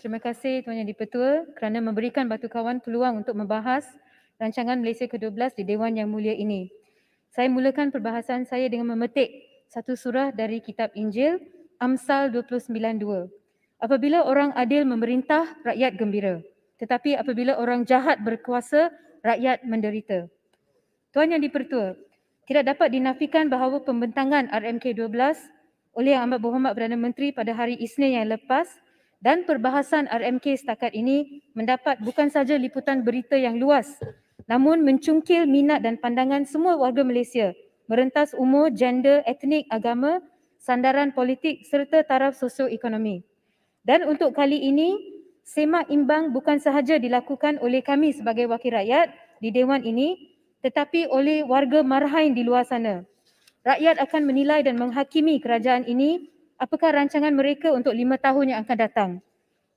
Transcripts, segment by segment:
Terima kasih Tuan Yang Dipertua kerana memberikan Batu Kawan peluang untuk membahas rancangan Malaysia ke-12 di Dewan Yang Mulia ini. Saya mulakan perbahasan saya dengan memetik satu surah dari Kitab Injil, Amsal 29.2. Apabila orang adil memerintah, rakyat gembira. Tetapi apabila orang jahat berkuasa, rakyat menderita. Tuan Yang Dipertua, tidak dapat dinafikan bahawa pembentangan RMK 12 oleh Yang Amat Berhormat Perdana Menteri pada hari Isnin yang lepas dan perbahasan RMK setakat ini mendapat bukan saja liputan berita yang luas namun mencungkil minat dan pandangan semua warga Malaysia merentas umur, gender, etnik, agama, sandaran politik serta taraf sosioekonomi. Dan untuk kali ini, semak imbang bukan sahaja dilakukan oleh kami sebagai wakil rakyat di Dewan ini tetapi oleh warga marhain di luar sana. Rakyat akan menilai dan menghakimi kerajaan ini apakah rancangan mereka untuk lima tahun yang akan datang.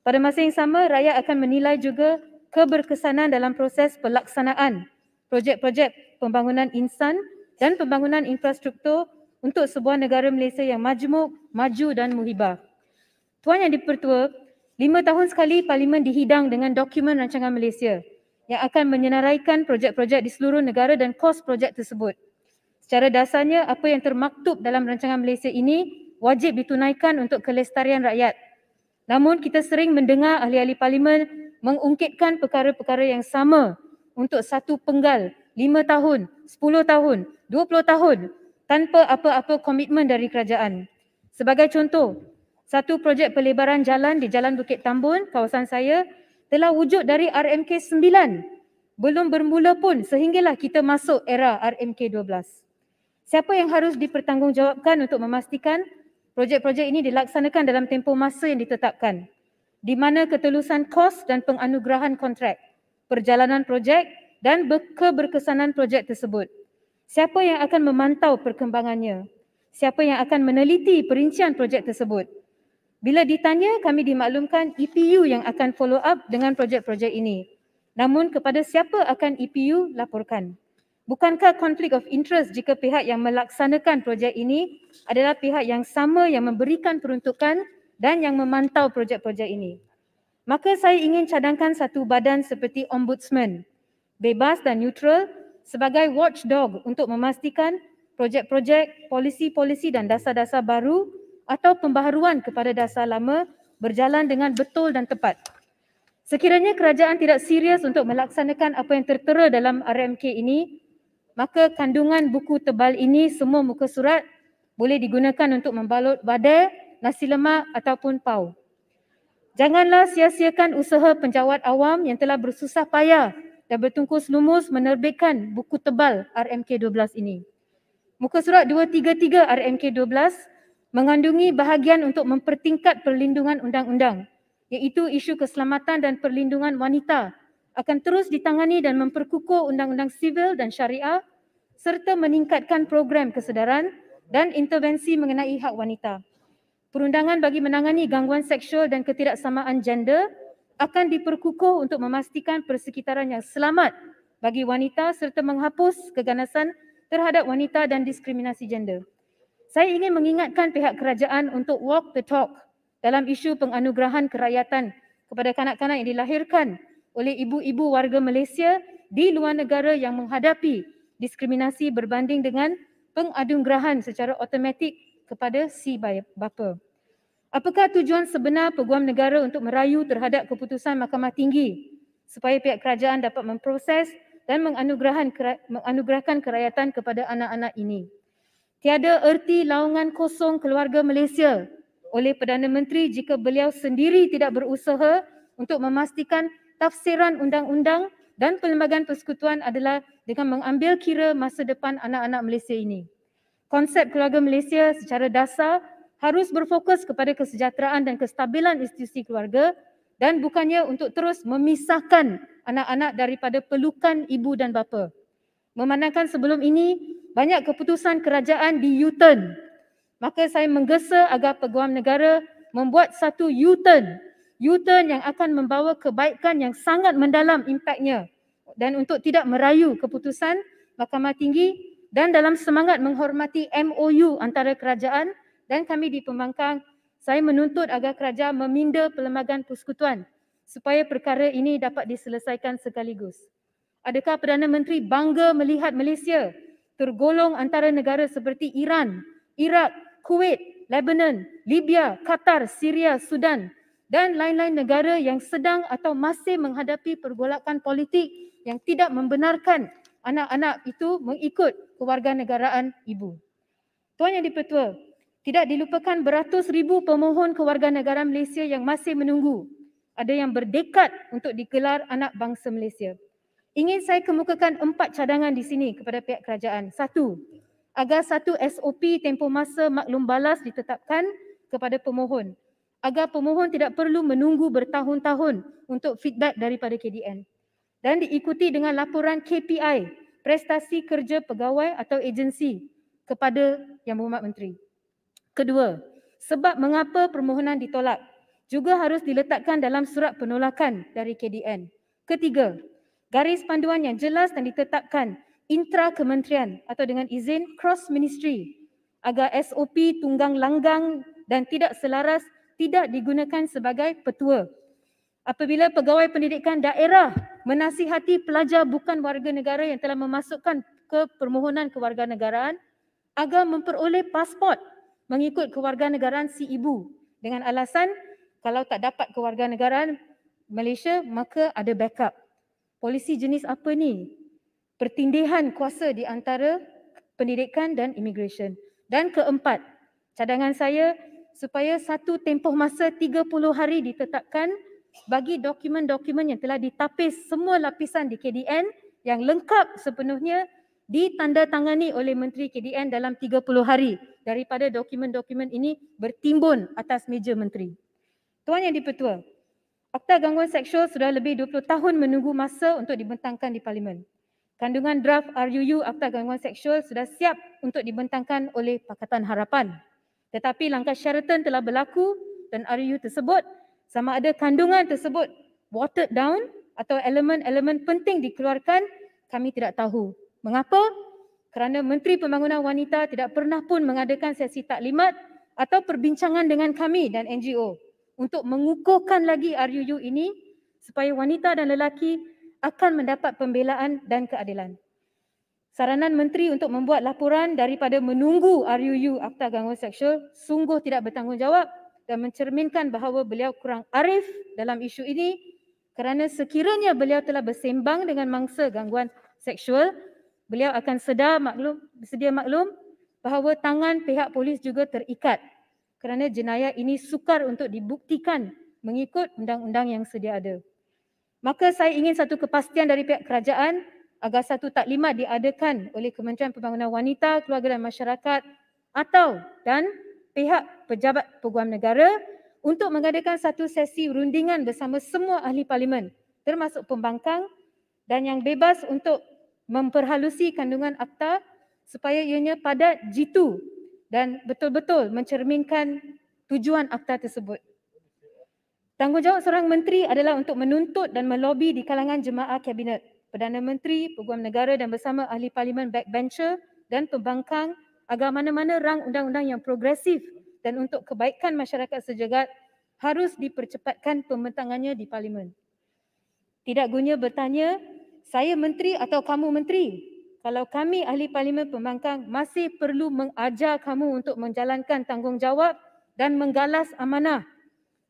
Pada masa yang sama, rakyat akan menilai juga keberkesanan dalam proses pelaksanaan projek-projek pembangunan insan dan pembangunan infrastruktur untuk sebuah negara Malaysia yang majmuk, maju dan muhibah. Tuan Yang Dipertua, lima tahun sekali Parlimen dihidang dengan dokumen rancangan Malaysia yang akan menyenaraikan projek-projek di seluruh negara dan kos projek tersebut. Secara dasarnya, apa yang termaktub dalam rancangan Malaysia ini wajib ditunaikan untuk kelestarian rakyat. Namun kita sering mendengar ahli-ahli parlimen mengungkitkan perkara-perkara yang sama untuk satu penggal lima tahun, sepuluh tahun, dua puluh tahun tanpa apa-apa komitmen dari kerajaan. Sebagai contoh, satu projek pelebaran jalan di Jalan Bukit Tambun, kawasan saya, telah wujud dari RMK 9. Belum bermula pun sehinggalah kita masuk era RMK 12. Siapa yang harus dipertanggungjawabkan untuk memastikan projek-projek ini dilaksanakan dalam tempoh masa yang ditetapkan di mana ketelusan kos dan penganugerahan kontrak, perjalanan projek dan keberkesanan projek tersebut. Siapa yang akan memantau perkembangannya? Siapa yang akan meneliti perincian projek tersebut? Bila ditanya, kami dimaklumkan EPU yang akan follow up dengan projek-projek ini. Namun kepada siapa akan EPU laporkan? Bukankah konflik of interest jika pihak yang melaksanakan projek ini adalah pihak yang sama yang memberikan peruntukan dan yang memantau projek-projek ini? Maka saya ingin cadangkan satu badan seperti ombudsman, bebas dan neutral sebagai watchdog untuk memastikan projek-projek, polisi-polisi dan dasar-dasar baru atau pembaharuan kepada dasar lama berjalan dengan betul dan tepat. Sekiranya kerajaan tidak serius untuk melaksanakan apa yang tertera dalam RMK ini, maka kandungan buku tebal ini semua muka surat boleh digunakan untuk membalut badai nasi lemak ataupun pau. Janganlah sia-siakan usaha penjawat awam yang telah bersusah payah dan bertungkus lumus menerbitkan buku tebal RMK12 ini. Muka surat 233 RMK12 mengandungi bahagian untuk mempertingkat perlindungan undang-undang iaitu isu keselamatan dan perlindungan wanita akan terus ditangani dan memperkukuh undang-undang sivil dan syariah serta meningkatkan program kesedaran dan intervensi mengenai hak wanita. Perundangan bagi menangani gangguan seksual dan ketidaksamaan gender akan diperkukuh untuk memastikan persekitaran yang selamat bagi wanita serta menghapus keganasan terhadap wanita dan diskriminasi gender. Saya ingin mengingatkan pihak kerajaan untuk walk the talk dalam isu penganugerahan kerakyatan kepada kanak-kanak yang dilahirkan oleh ibu-ibu warga Malaysia di luar negara yang menghadapi diskriminasi berbanding dengan pengadunggerahan secara automatik kepada si bapa. Apakah tujuan sebenar peguam negara untuk merayu terhadap keputusan Mahkamah Tinggi supaya pihak kerajaan dapat memproses dan menganugerahan menganugerahkan kerayatan kepada anak-anak ini? Tiada erti laungan kosong keluarga Malaysia oleh Perdana Menteri jika beliau sendiri tidak berusaha untuk memastikan tafsiran undang-undang dan perlembagaan persekutuan adalah dengan mengambil kira masa depan anak-anak Malaysia ini. Konsep keluarga Malaysia secara dasar harus berfokus kepada kesejahteraan dan kestabilan institusi keluarga dan bukannya untuk terus memisahkan anak-anak daripada pelukan ibu dan bapa. Memandangkan sebelum ini, banyak keputusan kerajaan di U-turn. Maka saya menggesa agar peguam negara membuat satu U-turn U-turn yang akan membawa kebaikan yang sangat mendalam impaknya dan untuk tidak merayu keputusan Mahkamah Tinggi dan dalam semangat menghormati MOU antara kerajaan dan kami di pembangkang, saya menuntut agar kerajaan meminda pelembagaan persekutuan supaya perkara ini dapat diselesaikan sekaligus. Adakah Perdana Menteri bangga melihat Malaysia tergolong antara negara seperti Iran, Iraq, Kuwait, Lebanon, Libya, Qatar, Syria, Sudan dan lain-lain negara yang sedang atau masih menghadapi pergolakan politik yang tidak membenarkan anak-anak itu mengikut kewarganegaraan ibu. Tuan Yang Dipertua, tidak dilupakan beratus ribu pemohon kewarganegaraan Malaysia yang masih menunggu. Ada yang berdekat untuk dikelar anak bangsa Malaysia. Ingin saya kemukakan empat cadangan di sini kepada pihak kerajaan. Satu, agar satu SOP tempoh masa maklum balas ditetapkan kepada pemohon agar pemohon tidak perlu menunggu bertahun-tahun untuk feedback daripada KDN dan diikuti dengan laporan KPI, prestasi kerja pegawai atau agensi kepada Yang Berhormat Menteri. Kedua, sebab mengapa permohonan ditolak juga harus diletakkan dalam surat penolakan dari KDN. Ketiga, garis panduan yang jelas dan ditetapkan intra kementerian atau dengan izin cross ministry agar SOP tunggang langgang dan tidak selaras tidak digunakan sebagai petua. Apabila pegawai pendidikan daerah menasihati pelajar bukan warga negara yang telah memasukkan ke permohonan kewarganegaraan agar memperoleh pasport mengikut kewarganegaraan si ibu dengan alasan kalau tak dapat kewarganegaraan Malaysia maka ada backup. Polisi jenis apa ni? Pertindihan kuasa di antara pendidikan dan immigration. Dan keempat, cadangan saya supaya satu tempoh masa 30 hari ditetapkan bagi dokumen-dokumen yang telah ditapis semua lapisan di KDN yang lengkap sepenuhnya ditandatangani oleh Menteri KDN dalam 30 hari daripada dokumen-dokumen ini bertimbun atas meja Menteri. Tuan Yang Dipertua, Akta Gangguan Seksual sudah lebih 20 tahun menunggu masa untuk dibentangkan di Parlimen. Kandungan draft RUU Akta Gangguan Seksual sudah siap untuk dibentangkan oleh Pakatan Harapan. Tetapi langkah Sheraton telah berlaku dan REU tersebut sama ada kandungan tersebut watered down atau elemen-elemen penting dikeluarkan kami tidak tahu. Mengapa? Kerana Menteri Pembangunan Wanita tidak pernah pun mengadakan sesi taklimat atau perbincangan dengan kami dan NGO untuk mengukuhkan lagi RUU ini supaya wanita dan lelaki akan mendapat pembelaan dan keadilan. Saranan Menteri untuk membuat laporan daripada menunggu RUU Akta Gangguan Seksual sungguh tidak bertanggungjawab dan mencerminkan bahawa beliau kurang arif dalam isu ini kerana sekiranya beliau telah bersembang dengan mangsa gangguan seksual, beliau akan sedar maklum, sedia maklum bahawa tangan pihak polis juga terikat kerana jenayah ini sukar untuk dibuktikan mengikut undang-undang yang sedia ada. Maka saya ingin satu kepastian dari pihak kerajaan agar satu taklimat diadakan oleh Kementerian Pembangunan Wanita, Keluarga dan Masyarakat atau dan pihak pejabat peguam negara untuk mengadakan satu sesi rundingan bersama semua ahli parlimen termasuk pembangkang dan yang bebas untuk memperhalusi kandungan akta supaya ianya padat jitu dan betul-betul mencerminkan tujuan akta tersebut. Tanggungjawab seorang menteri adalah untuk menuntut dan melobi di kalangan jemaah kabinet. Perdana Menteri, Peguam Negara dan bersama Ahli Parlimen Backbencher dan Pembangkang agar mana-mana rang undang-undang yang progresif dan untuk kebaikan masyarakat sejagat harus dipercepatkan pembentangannya di Parlimen. Tidak guna bertanya, saya Menteri atau kamu Menteri? Kalau kami Ahli Parlimen Pembangkang masih perlu mengajar kamu untuk menjalankan tanggungjawab dan menggalas amanah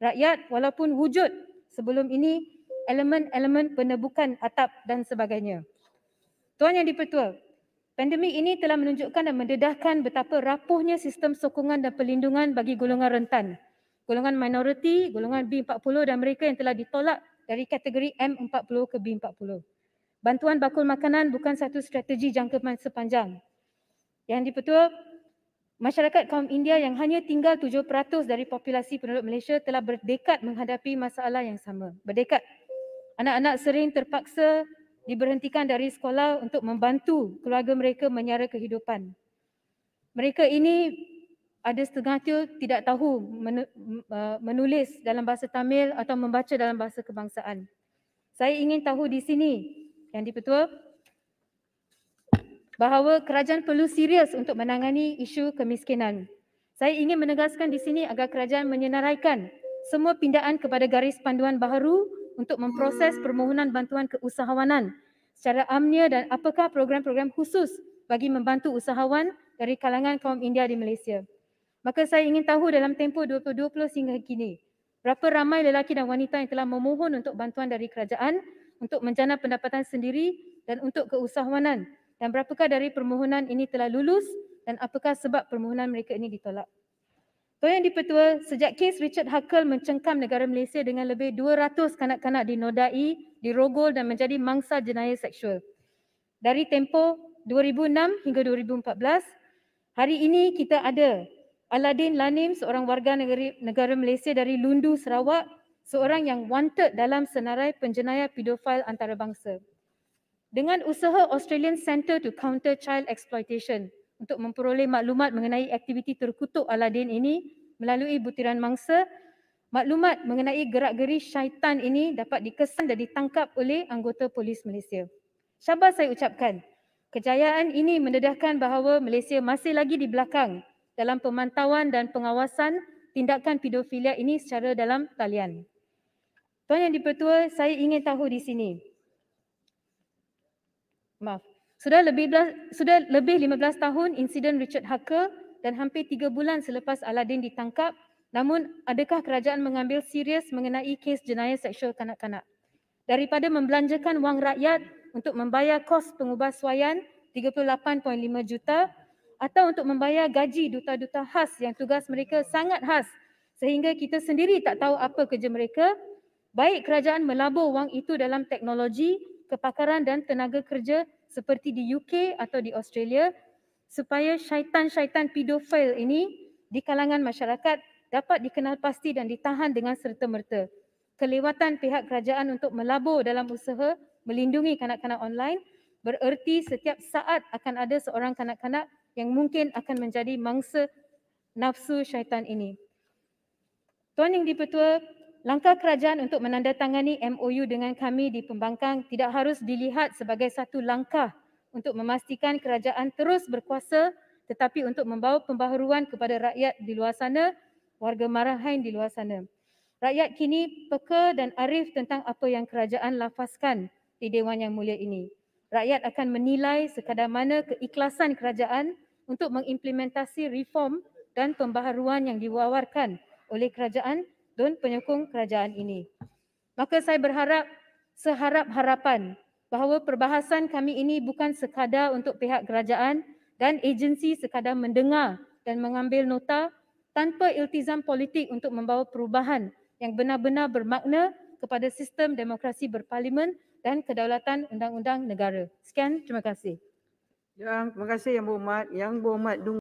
rakyat walaupun wujud sebelum ini elemen-elemen penebukan atap dan sebagainya. Tuan Yang Dipertua, pandemik ini telah menunjukkan dan mendedahkan betapa rapuhnya sistem sokongan dan perlindungan bagi golongan rentan. Golongan minoriti, golongan B40 dan mereka yang telah ditolak dari kategori M40 ke B40. Bantuan bakul makanan bukan satu strategi jangka masa panjang. Yang dipertua, masyarakat kaum India yang hanya tinggal 7% dari populasi penduduk Malaysia telah berdekat menghadapi masalah yang sama. Berdekat Anak-anak sering terpaksa diberhentikan dari sekolah untuk membantu keluarga mereka menyara kehidupan. Mereka ini ada setengah tu tidak tahu uh, menulis dalam bahasa Tamil atau membaca dalam bahasa kebangsaan. Saya ingin tahu di sini, Yang Dipertua, bahawa kerajaan perlu serius untuk menangani isu kemiskinan. Saya ingin menegaskan di sini agar kerajaan menyenaraikan semua pindaan kepada garis panduan baharu untuk memproses permohonan bantuan keusahawanan secara amnya dan apakah program-program khusus bagi membantu usahawan dari kalangan kaum India di Malaysia. Maka saya ingin tahu dalam tempoh 2020 sehingga kini, berapa ramai lelaki dan wanita yang telah memohon untuk bantuan dari kerajaan untuk menjana pendapatan sendiri dan untuk keusahawanan dan berapakah dari permohonan ini telah lulus dan apakah sebab permohonan mereka ini ditolak? Tuan Yang di-Pertua, sejak kes Richard Huckle mencengkam negara Malaysia dengan lebih 200 kanak-kanak dinodai, dirogol dan menjadi mangsa jenayah seksual. Dari tempoh 2006 hingga 2014, hari ini kita ada Aladin Lanim, seorang warga negeri, negara Malaysia dari Lundu, Sarawak, seorang yang wanted dalam senarai penjenayah pedofil antarabangsa. Dengan usaha Australian Centre to Counter Child Exploitation, untuk memperoleh maklumat mengenai aktiviti terkutuk Aladin ini melalui butiran mangsa. Maklumat mengenai gerak-geri syaitan ini dapat dikesan dan ditangkap oleh anggota polis Malaysia. Syabas saya ucapkan, kejayaan ini mendedahkan bahawa Malaysia masih lagi di belakang dalam pemantauan dan pengawasan tindakan pedofilia ini secara dalam talian. Tuan Yang Dipertua, saya ingin tahu di sini. Maaf. Sudah lebih belas, sudah lebih 15 tahun insiden Richard Hacker dan hampir 3 bulan selepas Aladdin ditangkap, namun adakah kerajaan mengambil serius mengenai kes jenayah seksual kanak-kanak? Daripada membelanjakan wang rakyat untuk membayar kos pengubahsuaian 38.5 juta atau untuk membayar gaji duta-duta khas yang tugas mereka sangat khas sehingga kita sendiri tak tahu apa kerja mereka, baik kerajaan melabur wang itu dalam teknologi, kepakaran dan tenaga kerja seperti di UK atau di Australia supaya syaitan-syaitan pedofil ini di kalangan masyarakat dapat dikenal pasti dan ditahan dengan serta-merta. Kelewatan pihak kerajaan untuk melabur dalam usaha melindungi kanak-kanak online bererti setiap saat akan ada seorang kanak-kanak yang mungkin akan menjadi mangsa nafsu syaitan ini. Tuan yang dipertua, Langkah kerajaan untuk menandatangani MOU dengan kami di pembangkang tidak harus dilihat sebagai satu langkah untuk memastikan kerajaan terus berkuasa tetapi untuk membawa pembaharuan kepada rakyat di luar sana, warga marahain di luar sana. Rakyat kini peka dan arif tentang apa yang kerajaan lafazkan di Dewan Yang Mulia ini. Rakyat akan menilai sekadar mana keikhlasan kerajaan untuk mengimplementasi reform dan pembaharuan yang diwawarkan oleh kerajaan dan penyokong kerajaan ini. Maka saya berharap seharap-harapan bahawa perbahasan kami ini bukan sekadar untuk pihak kerajaan dan agensi sekadar mendengar dan mengambil nota tanpa iltizam politik untuk membawa perubahan yang benar-benar bermakna kepada sistem demokrasi berparlimen dan kedaulatan undang-undang negara. Sekian, terima kasih. Ya, terima kasih Yang Berhormat. Yang Berhormat Dung.